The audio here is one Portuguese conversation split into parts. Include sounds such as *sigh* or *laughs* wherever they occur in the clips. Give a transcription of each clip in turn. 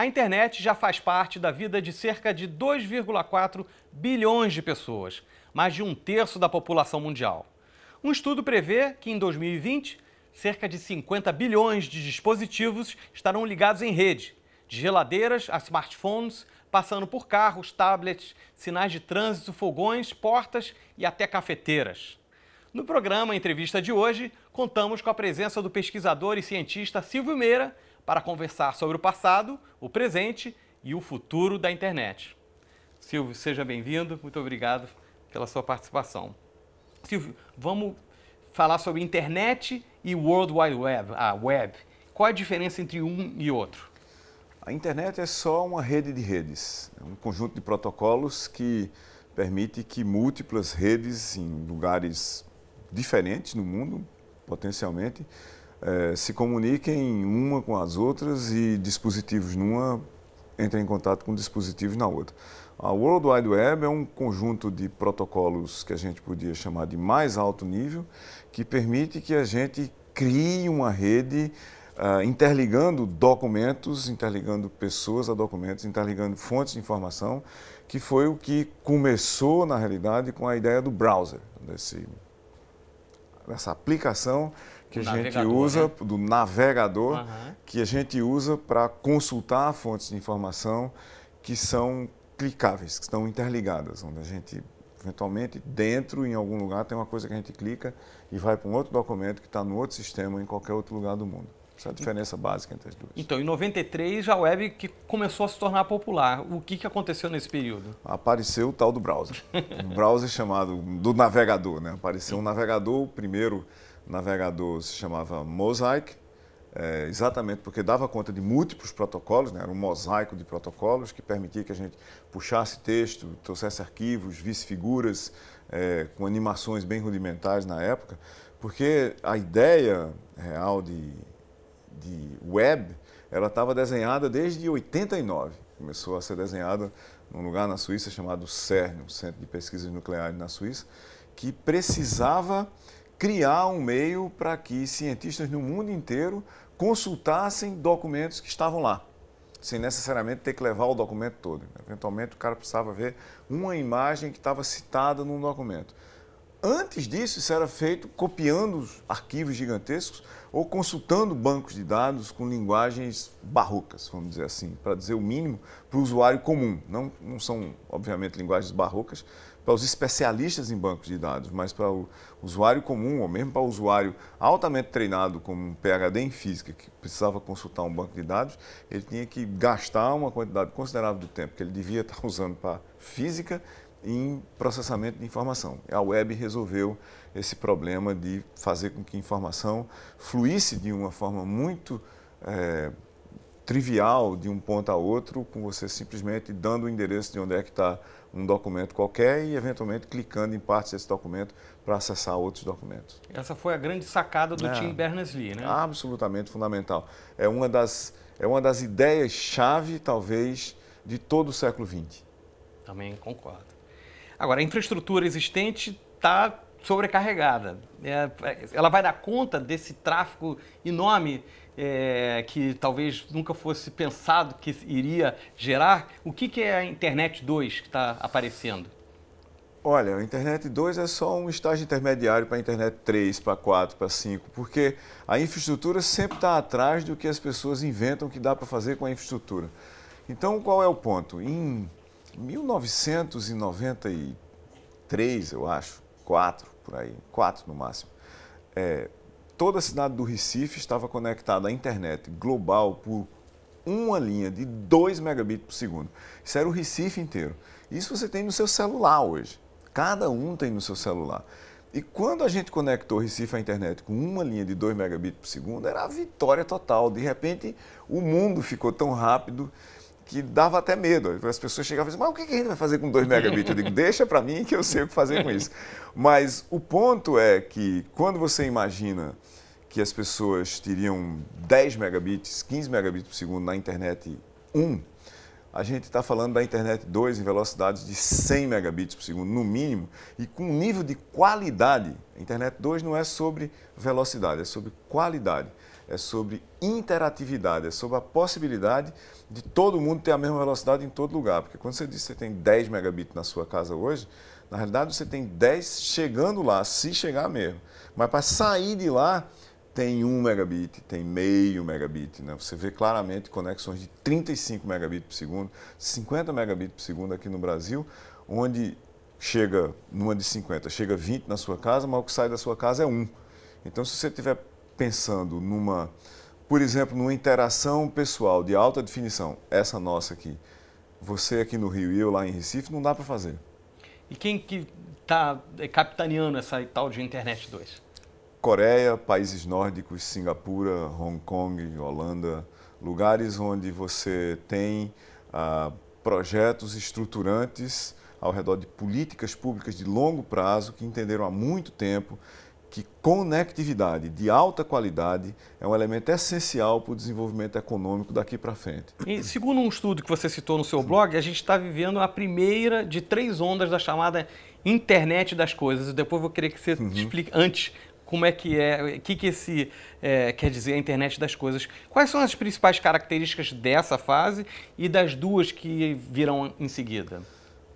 A internet já faz parte da vida de cerca de 2,4 bilhões de pessoas, mais de um terço da população mundial. Um estudo prevê que em 2020, cerca de 50 bilhões de dispositivos estarão ligados em rede, de geladeiras a smartphones, passando por carros, tablets, sinais de trânsito, fogões, portas e até cafeteiras. No programa Entrevista de hoje, contamos com a presença do pesquisador e cientista Silvio Meira, para conversar sobre o passado, o presente e o futuro da internet. Silvio, seja bem-vindo. Muito obrigado pela sua participação. Silvio, vamos falar sobre internet e World Wide Web, a web. Qual a diferença entre um e outro? A internet é só uma rede de redes, é um conjunto de protocolos que permite que múltiplas redes em lugares diferentes no mundo, potencialmente, é, se comuniquem uma com as outras e dispositivos numa entrem em contato com dispositivos na outra. A World Wide Web é um conjunto de protocolos que a gente podia chamar de mais alto nível, que permite que a gente crie uma rede uh, interligando documentos, interligando pessoas a documentos, interligando fontes de informação, que foi o que começou, na realidade, com a ideia do browser, desse, dessa aplicação que o a gente usa, né? do navegador, uhum. que a gente usa para consultar fontes de informação que são clicáveis, que estão interligadas, onde a gente eventualmente dentro em algum lugar tem uma coisa que a gente clica e vai para um outro documento que está no outro sistema em qualquer outro lugar do mundo. Essa é a diferença básica entre as duas. Então, em 93 já a web que começou a se tornar popular. O que, que aconteceu nesse período? Apareceu o tal do browser. *laughs* um browser chamado do navegador, né? Apareceu um navegador, o primeiro navegador se chamava Mosaic, é, exatamente porque dava conta de múltiplos protocolos, né? era um mosaico de protocolos que permitia que a gente puxasse texto, trouxesse arquivos, visse figuras é, com animações bem rudimentares na época, porque a ideia real de, de web ela estava desenhada desde 89, começou a ser desenhada num lugar na Suíça chamado CERN, o Centro de Pesquisas Nucleares na Suíça, que precisava criar um meio para que cientistas no mundo inteiro consultassem documentos que estavam lá, sem necessariamente ter que levar o documento todo. Eventualmente, o cara precisava ver uma imagem que estava citada num documento. Antes disso, isso era feito copiando arquivos gigantescos ou consultando bancos de dados com linguagens barrocas, vamos dizer assim, para dizer o mínimo, para o usuário comum. Não, não são, obviamente, linguagens barrocas, para os especialistas em bancos de dados, mas para o usuário comum, ou mesmo para o usuário altamente treinado como um PhD em física, que precisava consultar um banco de dados, ele tinha que gastar uma quantidade considerável do tempo que ele devia *laughs* estar usando para física em processamento de informação. A web resolveu esse problema de fazer com que a informação fluísse de uma forma muito é, trivial de um ponto a outro, com você simplesmente dando o endereço de onde é que está um documento qualquer e eventualmente clicando em partes desse documento para acessar outros documentos. Essa foi a grande sacada do é, Tim Berners-Lee, né? Absolutamente fundamental. É uma das é uma das ideias chave talvez de todo o século XX. Também concordo. Agora, a infraestrutura existente está sobrecarregada. É, é, ela vai dar conta desse tráfego enorme é, que talvez nunca fosse pensado que iria gerar. O que, que é a Internet 2 que está aparecendo? Olha, a Internet 2 é só um estágio intermediário para a Internet 3, para 4, para 5, porque a infraestrutura sempre está atrás do que as pessoas inventam que dá para fazer com a infraestrutura. Então, qual é o ponto? Em 1993, eu acho, 4 por aí, 4 no máximo, é, toda a cidade do Recife estava conectada à internet global por uma linha de 2 megabits por segundo. Isso era o Recife inteiro. Isso você tem no seu celular hoje. Cada um tem no seu celular. E quando a gente conectou o Recife à internet com uma linha de 2 megabits por segundo, era a vitória total. De repente, o mundo ficou tão rápido que dava até medo. As pessoas chegavam e diziam, mas o que a gente vai fazer com 2 megabits? Eu digo, deixa para mim que eu sei o que fazer com isso. Mas o ponto é que quando você imagina que as pessoas teriam 10 megabits, 15 megabits por segundo na internet 1, a gente está falando da internet 2 em velocidades de 100 megabits por segundo, no mínimo, e com um nível de qualidade. A internet 2 não é sobre velocidade, é sobre qualidade é sobre interatividade, é sobre a possibilidade de todo mundo ter a mesma velocidade em todo lugar. Porque quando você diz que você tem 10 megabits na sua casa hoje, na realidade você tem 10 chegando lá, se chegar mesmo. Mas para sair de lá, tem 1 megabit, tem meio megabit. Né? Você vê claramente conexões de 35 megabits por segundo, 50 megabits por segundo aqui no Brasil, onde chega numa de 50, chega 20 na sua casa, mas o que sai da sua casa é 1. Então, se você tiver pensando numa, por exemplo, numa interação pessoal de alta definição, essa nossa aqui, você aqui no Rio e eu lá em Recife, não dá para fazer. E quem que está é, capitaneando essa tal de Internet 2? Coreia, países nórdicos, Singapura, Hong Kong, Holanda, lugares onde você tem ah, projetos estruturantes ao redor de políticas públicas de longo prazo que entenderam há muito tempo que conectividade de alta qualidade é um elemento essencial para o desenvolvimento econômico daqui para frente. E segundo um estudo que você citou no seu blog, a gente está vivendo a primeira de três ondas da chamada internet das coisas. Depois vou querer que você uhum. explique antes como é que é, o que, que esse é, quer dizer a internet das coisas. Quais são as principais características dessa fase e das duas que virão em seguida?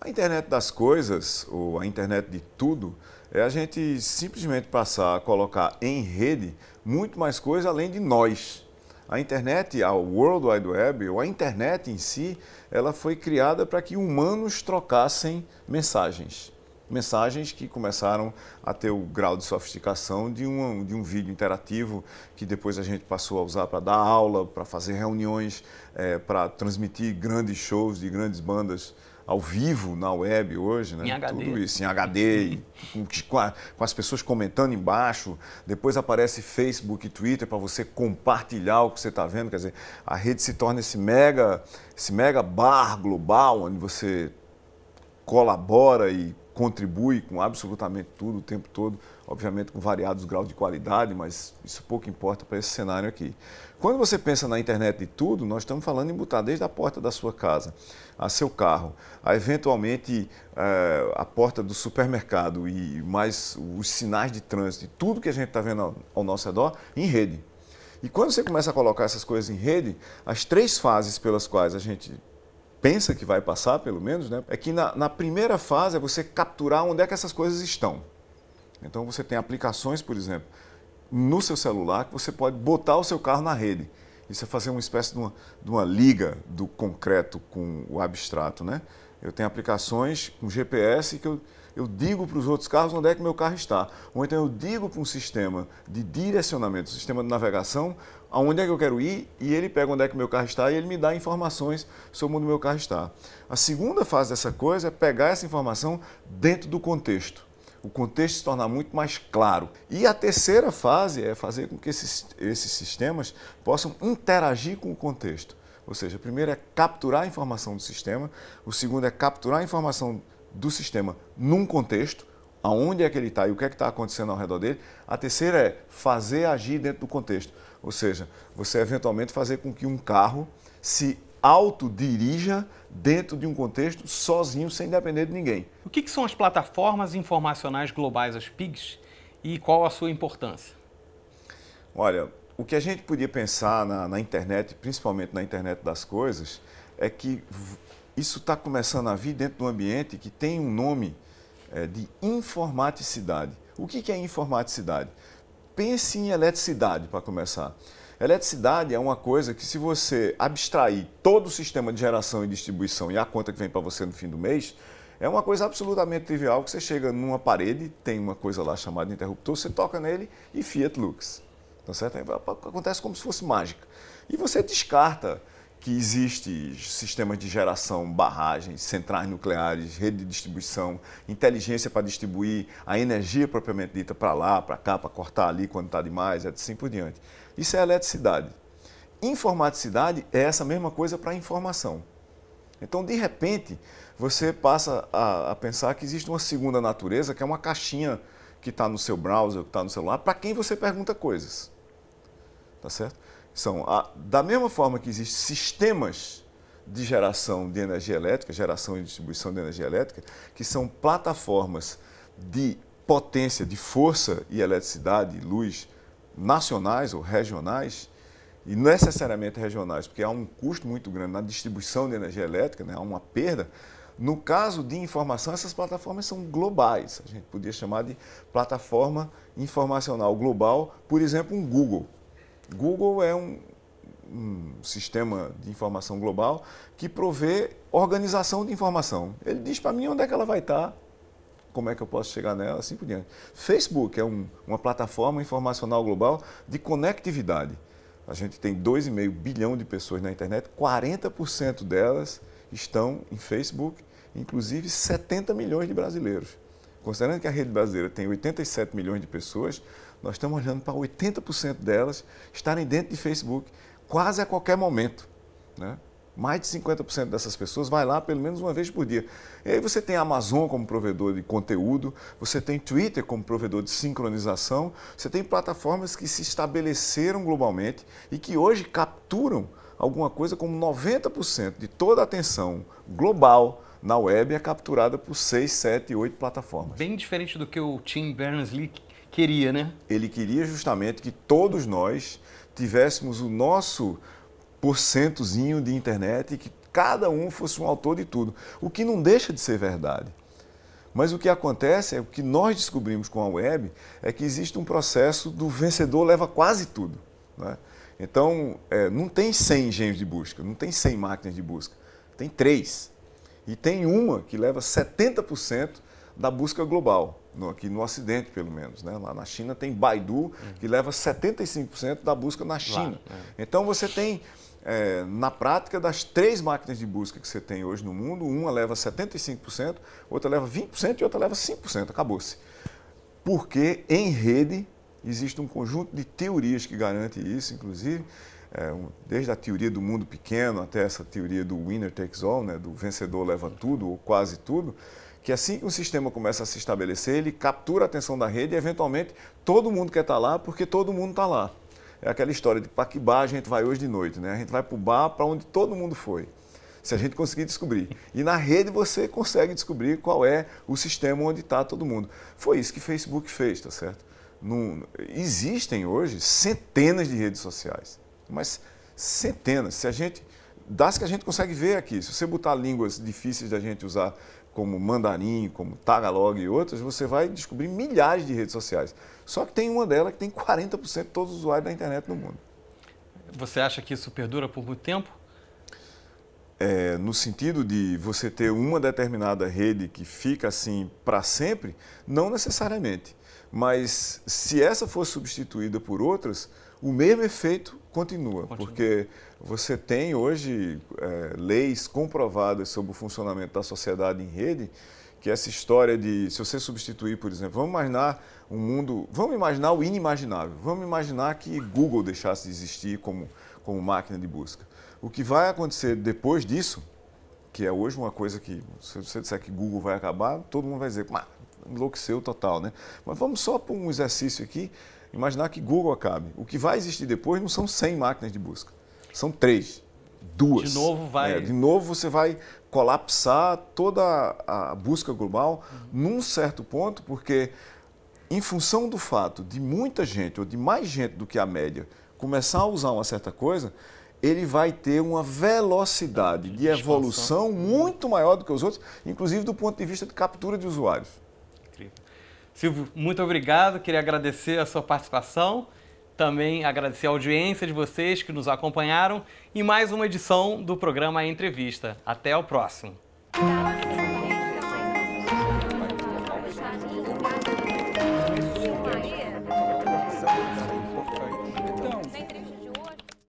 A internet das coisas, ou a internet de tudo, é a gente simplesmente passar a colocar em rede muito mais coisa além de nós. A internet, a World Wide Web, ou a internet em si, ela foi criada para que humanos trocassem mensagens. Mensagens que começaram a ter o grau de sofisticação de, um de um vídeo interativo, que depois a gente passou a usar para dar aula, para fazer reuniões, é, para transmitir grandes shows de grandes bandas ao vivo na web hoje, né? Em HD. Tudo isso, em HD, *laughs* com, com, as pessoas comentando embaixo. Depois aparece Facebook e Twitter para você compartilhar o que você está vendo. Quer dizer, a rede se torna esse mega, esse mega bar global onde você colabora e contribui com absolutamente tudo o tempo todo, obviamente com variados graus de qualidade, mas isso pouco importa para esse cenário aqui. Quando você pensa na internet de tudo, nós estamos falando em botar desde a porta da sua casa, a seu carro, a eventualmente eh, a porta do supermercado e mais os sinais de trânsito, tudo que a gente está vendo ao nosso redor em rede. E quando você começa a colocar essas coisas em rede, as três fases pelas quais a gente pensa que vai passar, pelo menos, né? é que na, na primeira fase é você capturar onde é que essas coisas estão. Então você tem aplicações, por exemplo, no seu celular que você pode botar o seu carro na rede. Isso é fazer uma espécie de uma, de uma liga do concreto com o abstrato, né? Eu tenho aplicações com GPS que eu eu digo para os outros carros onde é que meu carro está. Ou então eu digo para um sistema de direcionamento, sistema de navegação, aonde é que eu quero ir e ele pega onde é que meu carro está e ele me dá informações sobre onde meu carro está. A segunda fase dessa coisa é pegar essa informação dentro do contexto o contexto se tornar muito mais claro. E a terceira fase é fazer com que esses, esses sistemas possam interagir com o contexto. Ou seja, o primeiro é capturar a informação do sistema, o segundo é capturar a informação do sistema num contexto, aonde é que ele está e o que é que está acontecendo ao redor dele. A terceira é fazer agir dentro do contexto, ou seja, você eventualmente fazer com que um carro se autodirija dentro de um contexto sozinho, sem depender de ninguém. O que, que são as plataformas informacionais globais, as PIGs, e qual a sua importância? Olha, o que a gente podia pensar na, na internet, principalmente na internet das coisas, é que isso está começando a vir dentro de um ambiente que tem um nome é, de informaticidade. O que, que é informaticidade? Pense em eletricidade para começar. Eletricidade é uma coisa que, se você abstrair todo o sistema de geração e distribuição e a conta que vem para você no fim do mês, é uma coisa absolutamente trivial que você chega numa parede, tem uma coisa lá chamada interruptor, você toca nele e Fiat Lux. Tá certo? Acontece como se fosse mágica. E você descarta que existe sistemas de geração, barragens, centrais nucleares, rede de distribuição, inteligência para distribuir a energia propriamente dita para lá, para cá, para cortar ali quando está demais, assim por diante. Isso é eletricidade. Informaticidade é essa mesma coisa para a informação. Então, de repente, você passa a, a, pensar que existe uma segunda natureza, que é uma caixinha que está no seu browser, que está no celular, para quem você pergunta coisas. Tá certo? são, a, da mesma forma que existem sistemas de geração de energia elétrica, geração e distribuição de energia elétrica, que são plataformas de potência, de força e eletricidade, luz, nacionais ou regionais, e necessariamente regionais, porque há um custo muito grande na distribuição de energia elétrica, né? há uma perda. No caso de informação, essas plataformas são globais. A gente podia chamar de plataforma informacional global, por exemplo, um Google. Google é um, um sistema de informação global que provê organização de informação. Ele diz para mim onde é que ela vai estar, tá, como é que eu posso chegar nela, assim por diante. Facebook é um, uma plataforma informacional global de conectividade. A gente tem 2,5 bilhão de pessoas na internet, 40% delas estão em Facebook, inclusive 70 milhões de brasileiros. Considerando que a rede brasileira tem 87 milhões de pessoas, nós estamos olhando para 80% delas estarem dentro de Facebook quase a qualquer momento. Né? Mais de 50% dessas pessoas vai lá pelo menos uma vez por dia. E aí você tem a Amazon como provedor de conteúdo, você tem Twitter como provedor de sincronização, você tem plataformas que se estabeleceram globalmente e que hoje capturam alguma coisa como 90% de toda a atenção global na web é capturada por seis, sete, oito plataformas. Bem diferente do que o Tim Berners-Lee queria, né? Ele queria justamente que todos nós tivéssemos o nosso porcentozinho de internet e que cada um fosse um autor de tudo, o que não deixa de ser verdade. Mas o que acontece é o que nós descobrimos com a web é que existe um processo do vencedor leva quase tudo. Né? Então, é, não tem 100 engenhos de busca, não tem 100 máquinas de busca, tem três. E tem uma que leva 70% da busca global, no, aqui no Ocidente, pelo menos. Né? Lá na China tem Baidu, que leva 75% da busca na China. Lá, é. Então você tem, é, na prática, das três máquinas de busca que você tem hoje no mundo, uma leva 75%, outra leva 20% e outra leva 5%. Acabou-se. Porque em rede existe um conjunto de teorias que garante isso, inclusive, é, desde a teoria do mundo pequeno até essa teoria do winner takes all, né, do vencedor leva tudo ou quase tudo, que assim que o sistema começa a se estabelecer, ele captura a atenção da rede e, eventualmente, todo mundo quer estar tá lá porque todo mundo está lá. É aquela história de para que bar a gente vai hoje de noite, né? A gente vai para o bar para onde todo mundo foi se a gente conseguir descobrir. E na rede você consegue descobrir qual é o sistema onde está todo mundo. Foi isso que Facebook fez, tá certo? Num, existem hoje centenas de redes sociais mas centenas. Se a gente das que a gente consegue ver aqui, se você botar línguas difíceis da gente usar como mandarim, como tagalog e outras, você vai descobrir milhares de redes sociais. Só que tem uma delas que tem 40% de todos os usuários da internet no mundo. Você acha que isso perdura por muito tempo? é, no sentido de você ter uma determinada rede que fica assim para sempre, não necessariamente. Mas se essa for substituída por outras, o mesmo efeito continua, continua. porque você tem hoje é, leis comprovadas sobre o funcionamento da sociedade em rede que essa história de se você substituir, por exemplo, vamos imaginar um mundo, vamos imaginar o inimaginável, vamos imaginar que Google deixasse de existir como, como máquina de busca. O que vai acontecer depois disso, que é hoje uma coisa que, se você disser que Google vai acabar, todo mundo vai dizer, enlouqueceu total, né? Mas vamos só para um exercício aqui, imaginar que Google acabe. O que vai existir depois não são 100 máquinas de busca, são três, duas. De novo vai... É, de novo você vai colapsar toda a busca global uhum. num certo ponto, porque em função do fato de muita gente, ou de mais gente do que a média, começar a usar uma certa coisa, ele vai ter uma velocidade de evolução muito maior do que os outros, inclusive do ponto de vista de captura de usuários. Incrível. Silvio, muito obrigado. Queria agradecer a sua participação. Também agradecer a audiência de vocês que nos acompanharam e mais uma edição do programa Entrevista. Até o próximo.